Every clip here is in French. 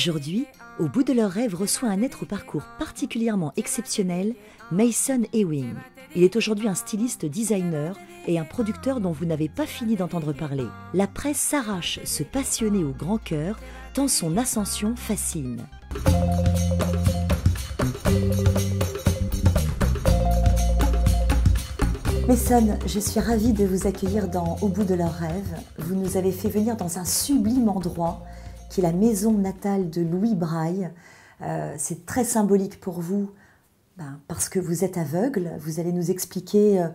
Aujourd'hui, au bout de leur rêve reçoit un être au parcours particulièrement exceptionnel, Mason Ewing. Il est aujourd'hui un styliste designer et un producteur dont vous n'avez pas fini d'entendre parler. La presse s'arrache, se passionner au grand cœur, tant son ascension fascine. Mason, je suis ravie de vous accueillir dans Au bout de leur rêve. Vous nous avez fait venir dans un sublime endroit qui est la maison natale de Louis Braille. Euh, c'est très symbolique pour vous ben, parce que vous êtes aveugle. Vous allez nous expliquer euh,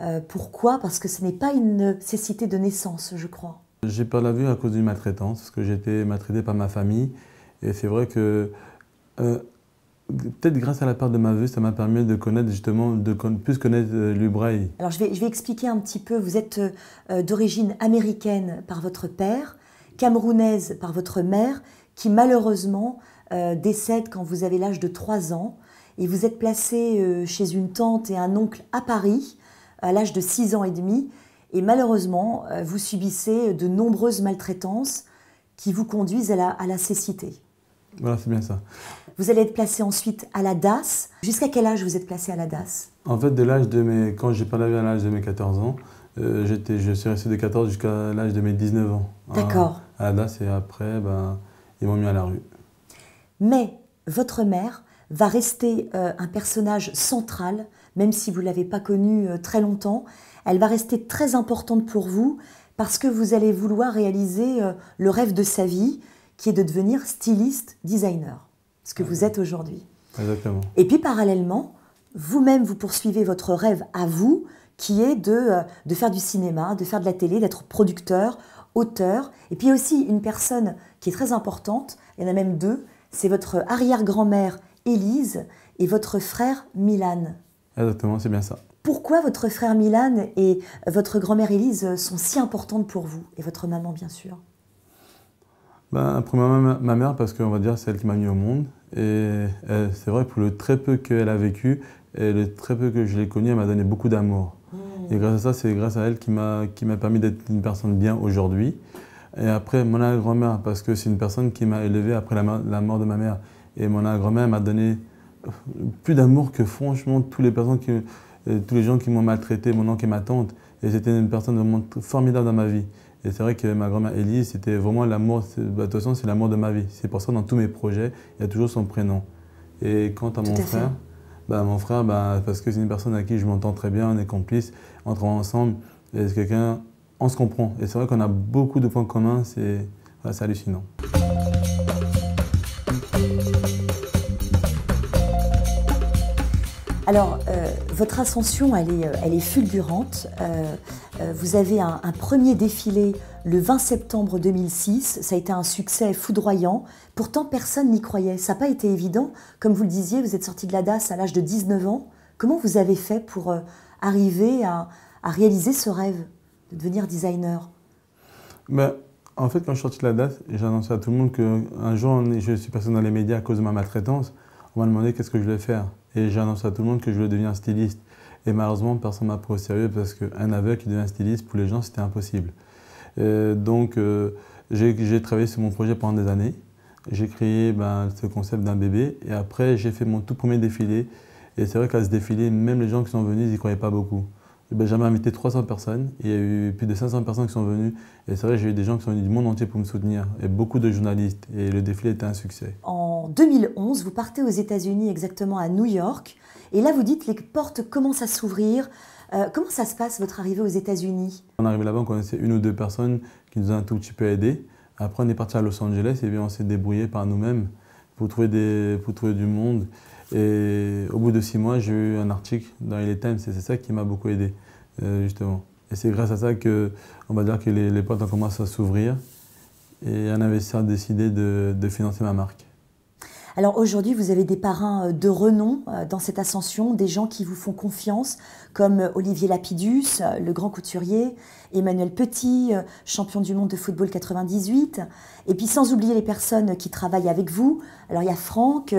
euh, pourquoi, parce que ce n'est pas une cécité de naissance, je crois. J'ai pas la vue à cause d'une maltraitance, parce que j'ai été maltraité par ma famille. Et c'est vrai que peut-être grâce à la part de ma vue, ça m'a permis de connaître justement, de plus connaître Louis braille. Alors je vais, expliquer un petit peu. Vous êtes d'origine américaine par votre père, camerounaise par votre mère, qui malheureusement euh, décède quand vous avez l'âge de 3 ans. Et vous êtes placé euh, chez une tante et un oncle à Paris à l'âge de 6 ans et demi. Et malheureusement, euh, vous subissez de nombreuses maltraitances qui vous conduisent à la, cécité. Voilà, c'est bien ça. Vous allez être placé ensuite à la DAS. Jusqu'à quel âge vous êtes placé à la DAS En fait, de l'âge de mes... quand j'ai pas à l'âge de mes 14 ans, euh, je suis resté de 14 jusqu'à l'âge de mes 19 ans. D'accord. Ah à et après, ben, ils m'ont mis à la rue. Mais votre mère va rester euh, un personnage central, même si vous ne l'avez pas connue euh, très longtemps. Elle va rester très importante pour vous parce que vous allez vouloir réaliser euh, le rêve de sa vie, qui est de devenir styliste, designer, ce que ah vous êtes aujourd'hui. Exactement. Et puis parallèlement, vous-même, vous poursuivez votre rêve à vous, qui est de, de faire du cinéma, de faire de la télé, d'être producteur, auteur, et puis aussi une personne qui est très importante, il y en a même deux, c'est votre arrière-grand-mère Élise et votre frère Milan. Exactement, c'est bien ça. Pourquoi votre frère Milan et votre grand-mère Élise sont si importantes pour vous, et votre maman bien sûr ben, Premièrement, ma mère, parce qu'on va dire c'est elle qui m'a mis au monde, et euh, c'est vrai, pour le très peu qu'elle a vécu, et le très peu que je l'ai connue, elle m'a donné beaucoup d'amour. Mmh. Et grâce à ça, c'est grâce à elle qui m'a permis d'être une personne bien aujourd'hui. Et après, mon grand-mère, parce que c'est une personne qui m'a élevé après la, mort de ma mère. Et mon grand-mère m'a donné euh, plus d'amour que franchement tous les, personnes euh, tous les gens qui m'ont maltraité, mon oncle et ma tante. Et c'était une personne vraiment formidable dans ma vie. Et c'est vrai que ma grand-mère Elise, c'était vraiment l'amour, bah, de toute façon, c'est l'amour de ma vie. C'est pour ça, dans tous mes projets, il y a toujours son prénom. Et quant à mon frère, bah, mon frère, bah, parce que c'est une personne à qui je m'entends très bien, on est complice, on travaille ensemble, quelqu'un, on se comprend. Et c'est vrai qu'on a beaucoup de points communs, c'est hallucinant. Alors, euh, votre ascension, elle est, euh, fulgurante. Euh, vous avez un, premier défilé le 20 septembre 2006. Ça a été un succès foudroyant. Pourtant, personne n'y croyait. Ça n'a pas été évident. Comme vous le disiez, vous êtes sorti de la DAS à l'âge de 19 ans. Comment vous avez fait pour arriver à, réaliser ce rêve de devenir designer ben, En fait, quand je suis sorti de la DAS, j'ai annoncé à tout le monde qu'un jour, je suis passé dans les médias à cause de ma maltraitance. On m'a demandé qu'est-ce que je voulais faire et j'ai annoncé à tout le monde que je voulais devenir styliste. Et malheureusement, personne ne m'a pris au sérieux parce qu'un aveugle qui devient styliste, pour les gens, c'était impossible. donc, euh, j'ai travaillé sur mon projet pendant des années. J'ai créé ben, ce concept d'un bébé et après, j'ai fait mon tout premier défilé. Et c'est vrai qu'à ce défilé, même les gens qui sont venus, ils n'y croyaient pas beaucoup. Eh ben, j'avais invité 300 personnes, il y a eu plus de 500 personnes qui sont venues. Et c'est vrai, j'ai eu des gens qui sont venus du monde entier pour me soutenir, et beaucoup de journalistes. Et le défilé était un succès en 2011, vous partez aux États-Unis, exactement à New York, et là vous dites les portes commencent à s'ouvrir. Euh, comment ça se passe votre arrivée aux États-Unis On arrivé là-bas, on connaissait une ou deux personnes qui nous ont un tout petit peu aidés. Après, on est parti à Los Angeles et bien on s'est débrouillé par nous-mêmes pour trouver, du monde. Et au bout de six mois, j'ai eu un article dans les Times et c'est ça qui m'a beaucoup aidé, euh, justement. Et c'est grâce à ça que, va dire que les, portes ont commencé à s'ouvrir et un investisseur a décidé de financer ma marque. Alors aujourd'hui, vous avez des parrains euh, de renom euh, dans cette ascension, des gens qui vous font confiance, comme euh, Olivier Lapidus, le grand couturier, Emmanuel Petit, champion du monde de football 98, et puis sans oublier les personnes qui travaillent avec vous. Alors il y a Franck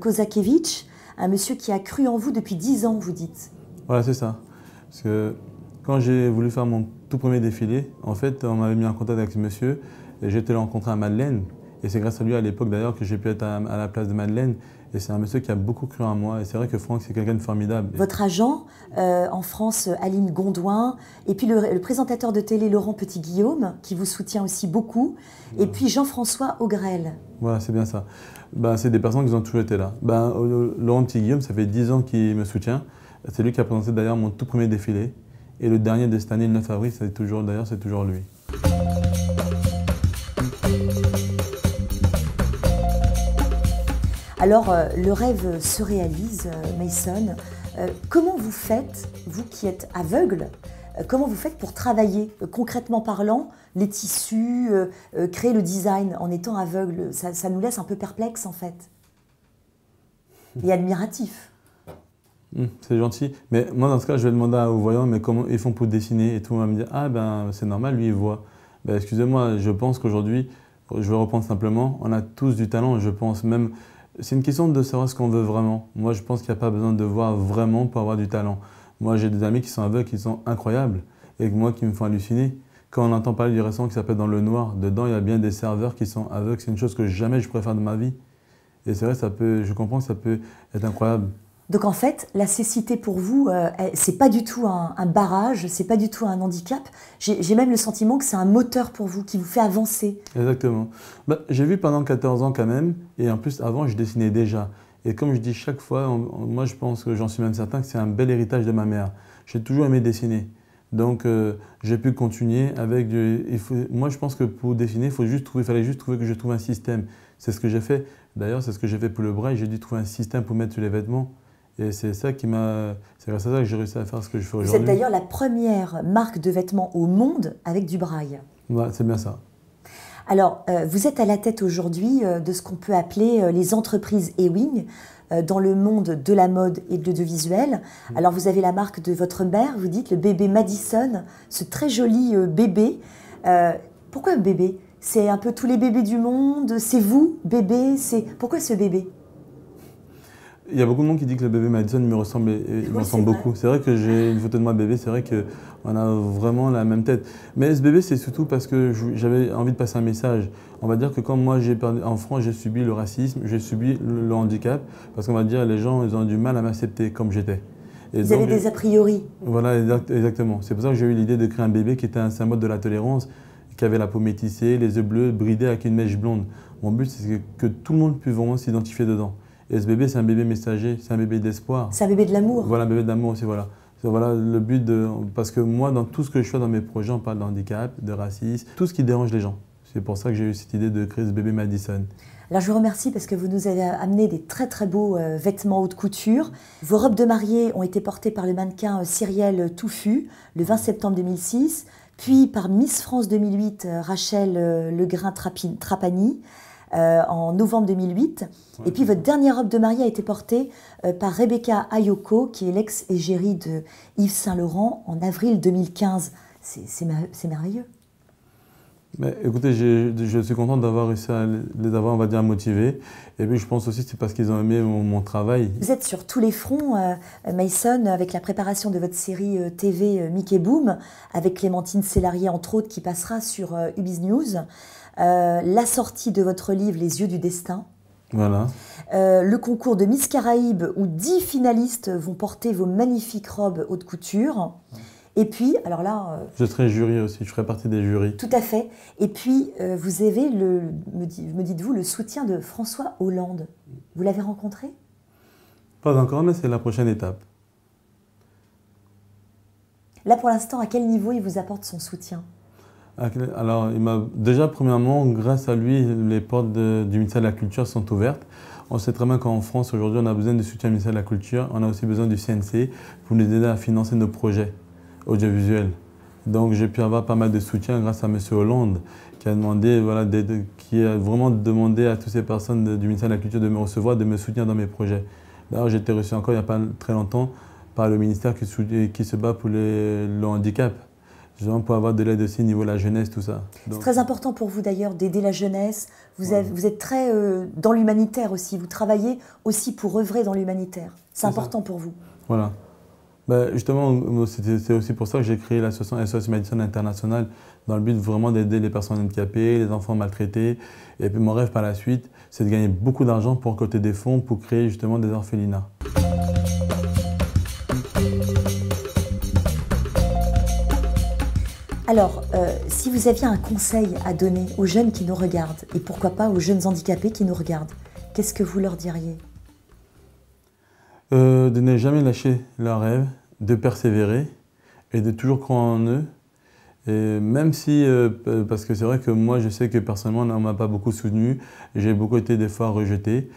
Kozakevich, un monsieur qui a cru en vous depuis 10 ans, vous dites. Voilà, c'est ça. Parce que quand j'ai voulu faire mon tout premier défilé, en fait, on m'avait mis en contact avec ce monsieur, et j'ai été à Madeleine. Et c'est grâce à lui à l'époque d'ailleurs que j'ai pu être à, la place de Madeleine. Et c'est un monsieur qui a beaucoup cru en moi. Et c'est vrai que Franck, c'est quelqu'un de formidable. Votre agent euh, en France, Aline Gondouin, et puis le, présentateur de télé Laurent Petit-Guillaume, qui vous soutient aussi beaucoup, et puis Jean-François Augrel. Voilà, c'est bien ça. Ben, c'est des personnes qui ont toujours été là. Ben, Laurent Petit-Guillaume, ça fait 10 ans qu'il me soutient. C'est lui qui a présenté d'ailleurs mon tout premier défilé. Et le dernier de cette année, le 9 avril, c'est toujours d'ailleurs, c'est toujours lui. Alors euh, le rêve se réalise, euh, Mason. Euh, comment vous faites, vous qui êtes aveugle, comment vous faites pour travailler concrètement parlant les tissus, créer le design en étant aveugle ça, nous laisse un peu perplexe en fait. Hmm. Et admiratif. Hmm, c'est gentil. Mais moi, dans ce cas, je vais demander aux voyants, mais comment ils font pour dessiner Et tout le monde me dire, ah ben c'est normal, lui il voit. Ben, excusez-moi, je pense qu'aujourd'hui, je vais reprendre simplement, on a tous du talent. Je pense même, c'est une question de savoir ce qu'on veut vraiment. Moi, je pense qu'il n'y a pas besoin de voir vraiment pour avoir du talent. Moi, j'ai des amis qui sont aveugles, qui sont incroyables, et moi qui me font halluciner. Quand on entend parler du récent qui s'appelle Dans le Noir, dedans, il y a bien des serveurs qui sont aveugles. C'est une chose que jamais je préfère de ma vie. Et c'est vrai, ça peut, je comprends que ça peut être incroyable. Donc en fait, la cécité pour vous, euh, c'est pas du tout un, un barrage, c'est pas du tout un handicap. J'ai même le sentiment que c'est un moteur pour vous qui vous fait avancer. Exactement. Bah, j'ai vu pendant 14 ans quand même, et en plus avant, je dessinais déjà. Et comme je dis chaque fois, moi je pense que j'en suis même certain que c'est un bel héritage de ma mère. J'ai toujours aimé dessiner. Donc euh, j'ai pu continuer avec moi je pense que pour dessiner, il faut juste trouver, fallait juste trouver que je trouve un système. C'est ce que j'ai fait. D'ailleurs, c'est ce que j'ai fait pour le bras. J'ai dû trouver un système pour mettre sur les vêtements. Et c'est ça qui m'a. C'est grâce à ça que j'ai réussi à faire ce que je fais aujourd'hui. Vous êtes d'ailleurs la première marque de vêtements au monde avec du braille. Ouais, c'est bien ça. Alors, euh, vous êtes à la tête aujourd'hui euh, de ce qu'on peut appeler euh, les entreprises Ewing dans le monde de la mode et de l'audiovisuel. Mm. Alors, vous avez la marque de votre mère, vous dites le bébé Madison, ce très joli bébé. pourquoi bébé C'est un peu tous les bébés du monde, c'est vous, bébé, c'est... Pourquoi ce bébé il y a beaucoup de monde qui dit que le bébé Madison me ressemble, et, ressemble beaucoup. C'est vrai que j'ai une photo de moi bébé, c'est vrai qu'on a vraiment la même tête. Mais ce bébé, c'est surtout parce que j'avais envie de passer un message. On va dire que quand moi, en France, j'ai subi le racisme, j'ai subi le, handicap, parce qu'on va dire les gens, ils ont du mal à m'accepter comme j'étais. Vous avez des a priori. Voilà, exactement. C'est pour ça que j'ai eu l'idée de créer un bébé qui était un symbole de la tolérance, qui avait la peau métissée, les yeux bleus, bridés avec une mèche blonde. Mon but, c'est que tout le monde puisse vraiment s'identifier dedans. Et ce bébé, c'est un bébé messager, c'est un bébé d'espoir. C'est un bébé de l'amour. Voilà, un bébé d'amour aussi, voilà. Voilà le but de. Parce que moi, dans tout ce que je fais dans mes projets, on parle de handicap, de racisme, tout ce qui dérange les gens. C'est pour ça que j'ai eu cette idée de créer ce bébé Madison. Alors je vous remercie parce que vous nous avez amené des très très beaux vêtements euh, vêtements haute couture. Vos robes de mariée ont été portées par le mannequin euh, Cyriel Touffu le 20 septembre 2006, puis par Miss France 2008 euh, Rachel Le Legrain Trapani. Euh, en novembre 2008. Et puis votre dernière robe de mariée a été portée euh, par Rebecca Ayoko, qui est l'ex-égérie de Yves Saint-Laurent, en avril 2015. C'est merveilleux. Mais écoutez, je suis content d'avoir réussi à les avoir, on va dire, motivés. Et puis, je pense aussi que c'est parce qu'ils ont aimé mon, travail. Vous êtes sur tous les fronts, euh, Mason, avec la préparation de votre série TV Mickey Boom, avec Clémentine Sélarié, entre autres, qui passera sur Ubis News. Euh, la sortie de votre livre Les yeux du destin. Voilà. Euh, le concours de Miss Caraïbes où 10 finalistes vont porter vos magnifiques robes haute couture. Et puis, alors là. Euh, je serai jury aussi, je ferai partie des jurys. Tout à fait. Et puis, vous avez, le, me dites-vous, le soutien de François Hollande. Vous l'avez rencontré Pas encore, mais c'est la prochaine étape. Là, pour l'instant, à quel niveau il vous apporte son soutien alors, il déjà, premièrement, grâce à lui, les portes du ministère de la Culture sont ouvertes. On sait très bien qu'en France, aujourd'hui, on a besoin du soutien du ministère de la Culture. On a aussi besoin du CNC pour nous aider à financer nos projets audiovisuels. Donc, j'ai pu avoir pas mal de soutien grâce à M. Hollande, qui a demandé, voilà, qui a vraiment demandé à toutes ces personnes du ministère de la Culture de me recevoir, de me soutenir dans mes projets. D'ailleurs, j'ai été reçu encore il n'y a pas très longtemps par le ministère qui, se bat pour les, le handicap justement pour avoir de l'aide aussi au niveau de la jeunesse, tout ça. C'est très important pour vous d'ailleurs d'aider la jeunesse. Vous, vous êtes très euh, dans l'humanitaire aussi. Vous travaillez aussi pour œuvrer dans l'humanitaire. C'est important pour vous. Voilà. Ben, justement, c'est aussi pour ça que j'ai créé l'association SOS Medicine International dans le but vraiment d'aider les personnes handicapées, les enfants maltraités. Et puis mon rêve par la suite, c'est de gagner beaucoup d'argent pour côté des fonds pour créer justement des orphelinats. Alors, euh, si vous aviez un conseil à donner aux jeunes qui nous regardent, et pourquoi pas aux jeunes handicapés qui nous regardent, qu'est-ce que vous leur diriez euh, De ne jamais lâcher leur rêve, de persévérer et de toujours croire en eux. Et même si, euh, parce que c'est vrai que moi je sais que personnellement on ne m'a pas beaucoup soutenu, j'ai beaucoup été des fois rejeté,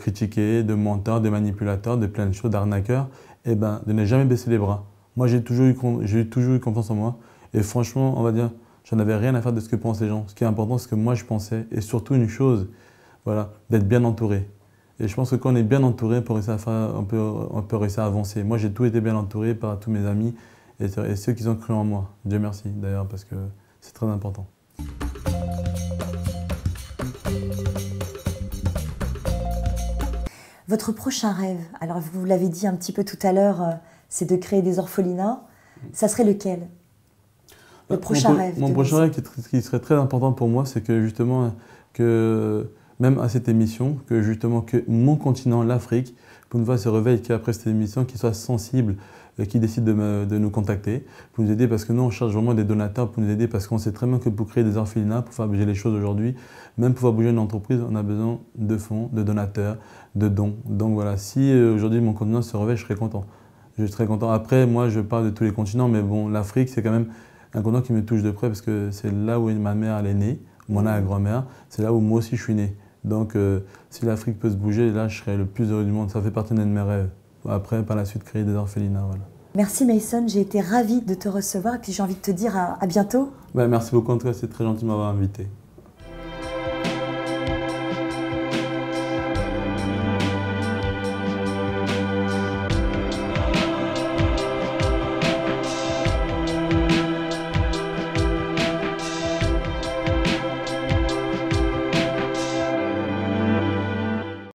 critiqué, de menteur, de manipulateur, de plein de choses, d'arnaqueur, et eh ben de ne jamais baisser les bras. Moi j'ai toujours eu confiance en moi, et franchement, on va dire, j'en avais rien à faire de ce que pensent les gens. Ce qui est important, c'est ce que moi je pensais. Et surtout une chose, voilà, d'être bien entouré. Et je pense que quand on est bien entouré, on, peut, on réussir à avancer. Moi, j'ai tout été bien entouré par tous mes amis et ceux qui ont cru en moi. Dieu merci d'ailleurs, parce que c'est très important. Votre prochain rêve, alors vous l'avez dit un petit peu tout à l'heure, euh, c'est de créer des orphelinats. Ça serait lequel prochain mon, rêve prochain rêve qui, serait très important pour moi, c'est que justement, que même à cette émission, que justement que mon continent, l'Afrique, pour une fois se réveille qu'après cette émission, qu'il soit sensible, qui décide de, de, nous contacter, pour nous aider, parce que nous, on cherche vraiment des donateurs pour nous aider, parce qu'on sait très bien que pour créer des orphelinats, pour faire bouger les choses aujourd'hui, même pour faire bouger une entreprise, on a besoin de fonds, de donateurs, de dons. Donc voilà, si euh, aujourd'hui mon continent se réveille, je serais content. Je serais content. Après, moi, je parle de tous les continents, mais bon, l'Afrique, c'est quand même un continent qui me touche de près parce que c'est là où ma mère est née, mon mmh. a grand-mère, c'est là où moi aussi je suis né. Donc euh, si l'Afrique peut se bouger, là je serai le plus heureux du monde. Ça fait partie de mes rêves. Après, par la suite, créer des orphelinats. Voilà. Merci Mason, j'ai été ravie de te recevoir et puis j'ai envie de te dire à, bientôt. Ben, merci beaucoup en c'est très gentil de m'avoir invité.